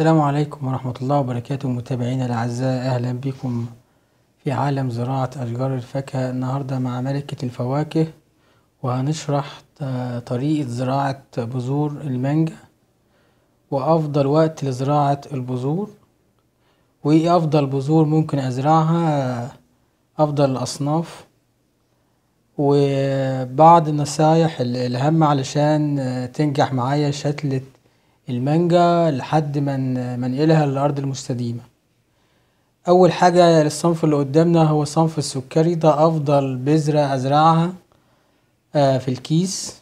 السلام عليكم ورحمة الله وبركاته متابعينا الأعزاء أهلا بكم في عالم زراعة أشجار الفاكهة النهاردة مع ملكة الفواكه وهنشرح طريقة زراعة بذور المانجا وأفضل وقت لزراعة البذور وإيه أفضل بذور ممكن أزرعها أفضل الأصناف وبعض النصايح الهامة علشان تنجح معايا شتلة المانجا لحد ما من ننقلها للأرض المستديمة أول حاجة للصنف اللي قدامنا هو صنف السكري ده أفضل بذرة أزرعها آه، في الكيس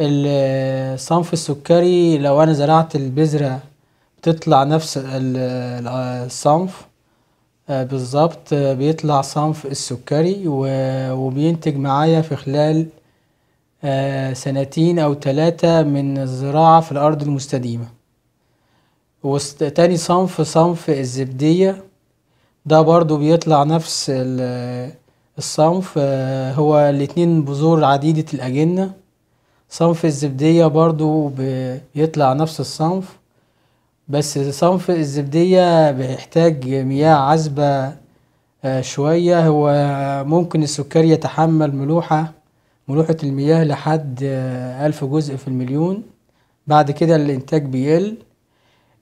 الصنف السكري لو أنا زرعت البذرة بتطلع نفس الصنف آه، بالظبط آه، بيطلع صنف السكري وبينتج معايا في خلال آه، سنتين أو ثلاثة من الزراعة في الأرض المستديمة وتاني صنف صنف الزبدية ده برضو بيطلع نفس الصنف آه، هو الاتنين بذور عديدة الأجنة صنف الزبدية برضو بيطلع نفس الصنف بس صنف الزبدية بيحتاج مياه عذبة آه، شوية هو ممكن السكر يتحمل ملوحة ملوحة المياه لحد آه، ألف جزء في المليون بعد كده الإنتاج بيقل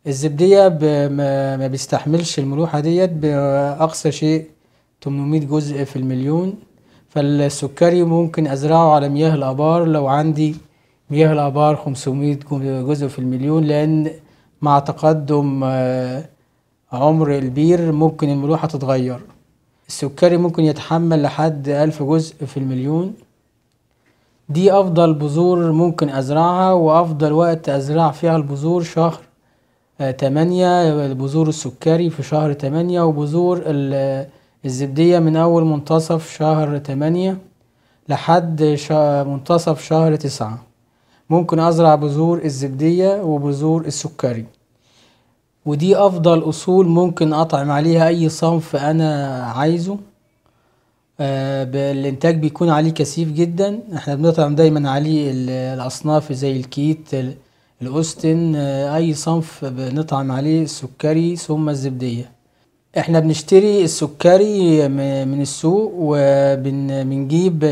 الزبدية ما بيستحملش الملوحة ديت بأقصى شيء 800 جزء في المليون فالسكري ممكن أزرعه على مياه الآبار لو عندي مياه الآبار 500 جزء في المليون لأن مع تقدم آه، عمر البير ممكن الملوحة تتغير السكري ممكن يتحمل لحد ألف جزء في المليون دي افضل بذور ممكن ازرعها وافضل وقت ازرع فيها البذور شهر آه، تمانية بذور السكري في شهر تمانية وبذور الزبدية من اول منتصف شهر تمانية لحد منتصف شهر تسعة ممكن ازرع بذور الزبدية وبذور السكري ودي افضل اصول ممكن اطعم عليها اي صنف انا عايزه آه، الانتاج بيكون عليه كثيف جدا احنا بنطعم دايما عليه الاصناف زي الكيت الاوستن آه، اي صنف بنطعم عليه السكري ثم الزبديه احنا بنشتري السكري من السوق وبنجيب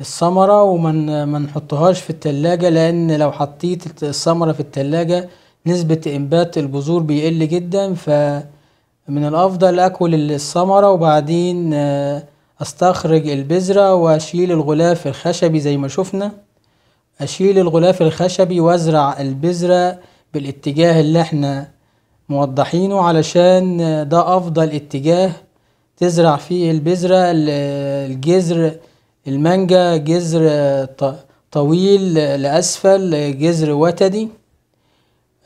الثمرة وما نحطهاش في التلاجة لان لو حطيت الثمرة في التلاجة نسبة انبات البذور بيقل جدا فمن الافضل اكل الثمرة وبعدين آه، استخرج البذرة واشيل الغلاف الخشبي زي ما شفنا اشيل الغلاف الخشبي وازرع البذرة بالاتجاه اللي احنا موضحينه علشان ده افضل اتجاه تزرع فيه البذرة الجذر المانجا جذر طويل لأسفل جذر وتدي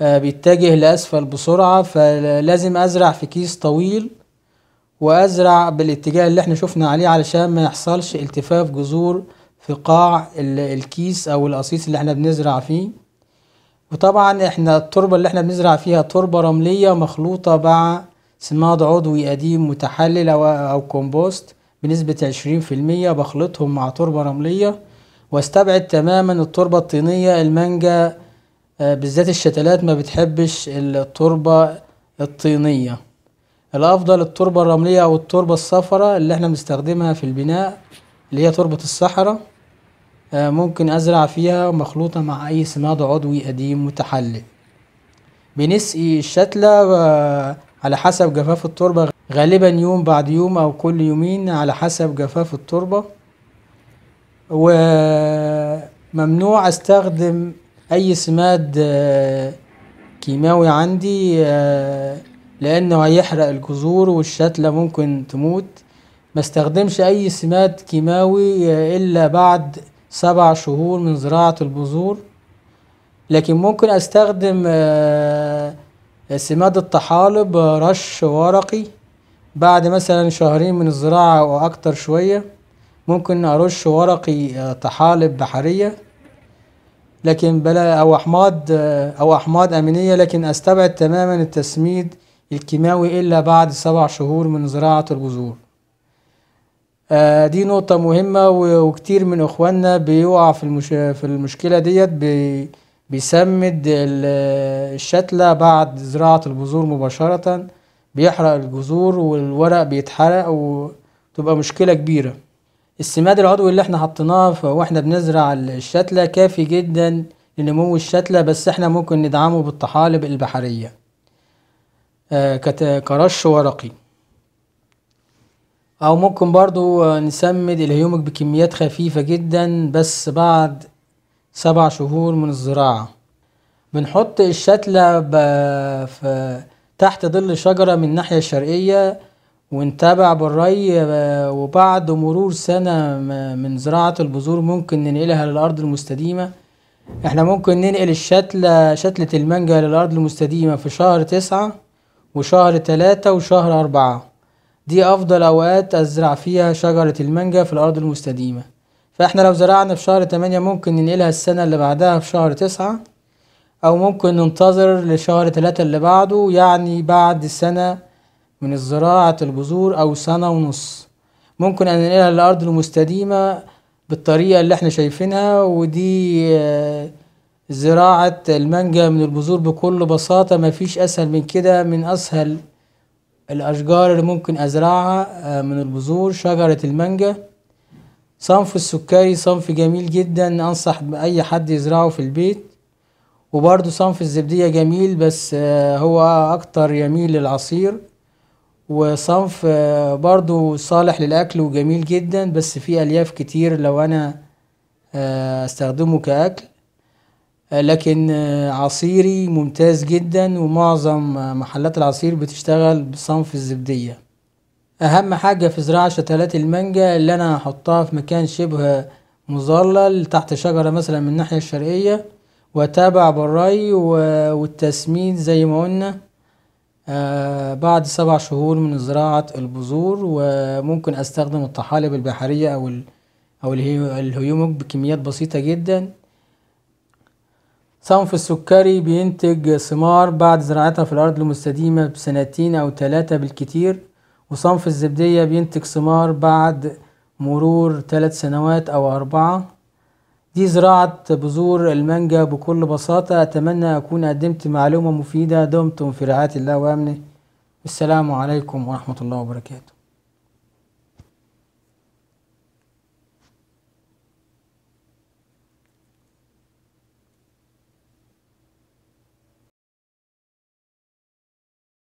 آه، بيتجه لأسفل بسرعة فلازم أزرع في كيس طويل وازرع بالاتجاه اللي احنا شفنا عليه علشان ما يحصلش التفاف جذور في قاع الكيس او القصيص اللي احنا بنزرع فيه وطبعا احنا التربه اللي احنا بنزرع فيها تربه رمليه مخلوطه مع سماد عضوي قديم متحلل او, أو كومبوست بنسبه 20% بخلطهم مع تربه رمليه واستبعد تماما التربه الطينيه المانجا آه، بالذات الشتلات ما بتحبش التربه الطينيه الافضل التربه الرمليه او التربه الصفراء اللي احنا بنستخدمها في البناء اللي هي تربه الصحراء آه، ممكن ازرع فيها مخلوطه مع اي سماد عضوي قديم متحلل بنسقي الشتله آه، على حسب جفاف التربه غالبا يوم بعد يوم او كل يومين على حسب جفاف التربه وممنوع استخدم اي سماد آه، كيماوي عندي لانه هيحرق الجذور والشتلة ممكن تموت ما استخدمش اي سماد كيماوي الا بعد سبع شهور من زراعة البذور لكن ممكن استخدم آه، سماد الطحالب رش ورقي بعد مثلا شهرين من الزراعة واكتر شوية ممكن ارش ورقي آه، طحالب بحرية لكن بلا او احماض آه، او احماض امينية لكن استبعد تماما التسميد الكيماوي إلا بعد سبع شهور من زراعة البذور آه دي نقطة مهمة وكتير من إخواننا بيقع في, المش... في المشكلة ديت بي... بيسمد الشتلة بعد زراعة البذور مباشرة بيحرق الجذور والورق بيتحرق وتبقى مشكلة كبيرة السماد العضوي اللي احنا حطيناه واحنا بنزرع الشتلة كافي جدا لنمو الشتلة بس احنا ممكن ندعمه بالطحالب البحرية آه، كرش ورقي او ممكن برضو آه، نسمد الهيومك بكميات خفيفة جدا بس بعد سبع شهور من الزراعة بنحط الشتلة تحت ظل شجرة من الناحية الشرقية ونتابع بالري آه، وبعد مرور سنة من زراعة البذور ممكن ننقلها للأرض المستديمة احنا ممكن ننقل الشتلة شتلة المانجا للأرض المستديمة في شهر تسعة وشهر تلاتة وشهر أربعة دي أفضل أوقات أزرع فيها شجرة المانجا في الأرض المستديمة فإحنا لو زرعنا في شهر تمانية ممكن ننقلها السنة اللي بعدها في شهر تسعة أو ممكن ننتظر لشهر تلاتة اللي بعده يعني بعد سنة من زراعة البذور أو سنة ونص ممكن أن ننقلها للأرض المستديمة بالطريقة اللي احنا شايفينها ودي آه، زراعة المانجا من البذور بكل بساطة مفيش أسهل من كده من أسهل الأشجار اللي ممكن أزرعها آه، من البذور شجرة المانجا صنف السكري صنف جميل جدا أنصح بأي حد يزرعه في البيت وبرضه صنف الزبدية جميل بس آه، هو أكتر يميل للعصير وصنف آه، برضه صالح للأكل وجميل جدا بس فيه ألياف كتير لو أنا استخدمه كأكل آه، لكن آه، عصيري ممتاز جدا ومعظم آه، محلات العصير بتشتغل بصنف الزبدية أهم حاجة في زراعة شتلات المانجا اللي أنا هحطها في مكان شبه مظلل تحت شجرة مثلا من الناحية الشرقية وأتابع بالري والتسميد زي ما قلنا بعد سبع شهور من زراعة البذور وممكن أستخدم الطحالب البحرية أو أو بكميات بسيطة جدا صنف السكري بينتج ثمار بعد زراعتها في الأرض المستديمة بسنتين أو ثلاثة بالكتير وصنف الزبدية بينتج ثمار بعد مرور ثلاث سنوات أو أربعة دي زراعة بذور المانجا بكل بساطة أتمنى أكون قدمت معلومة مفيدة دمتم في رعاية الله وأمنه والسلام عليكم ورحمة الله وبركاته